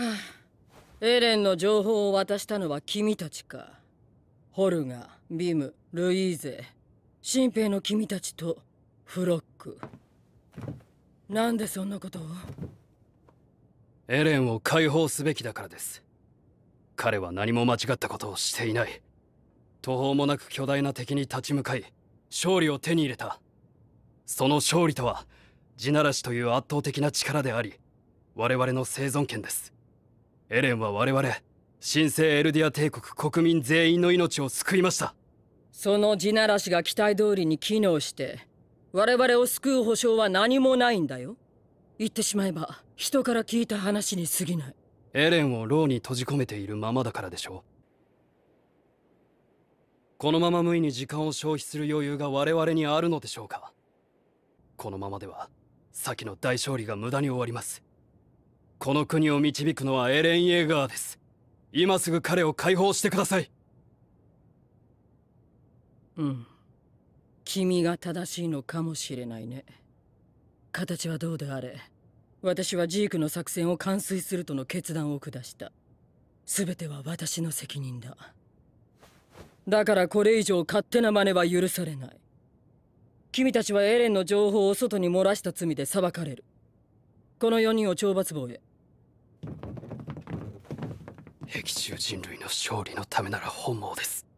はあ、エレンの情報を渡したのは君たちかホルガビムルイーゼ新兵の君たちとフロックなんでそんなことをエレンを解放すべきだからです彼は何も間違ったことをしていない途方もなく巨大な敵に立ち向かい勝利を手に入れたその勝利とは地ならしという圧倒的な力であり我々の生存権ですエレンは我々神聖エルディア帝国国民全員の命を救いましたその地ならしが期待通りに機能して我々を救う保証は何もないんだよ言ってしまえば人から聞いた話に過ぎないエレンを牢に閉じ込めているままだからでしょうこのまま無意に時間を消費する余裕が我々にあるのでしょうかこのままでは先の大勝利が無駄に終わりますこの国を導くのはエレン・イェーガーです今すぐ彼を解放してくださいうん君が正しいのかもしれないね形はどうであれ私はジークの作戦を完遂するとの決断を下した全ては私の責任だだからこれ以上勝手な真似は許されない君たちはエレンの情報を外に漏らした罪で裁かれるこの4人を懲罰房へ壁中人類の勝利のためなら本望です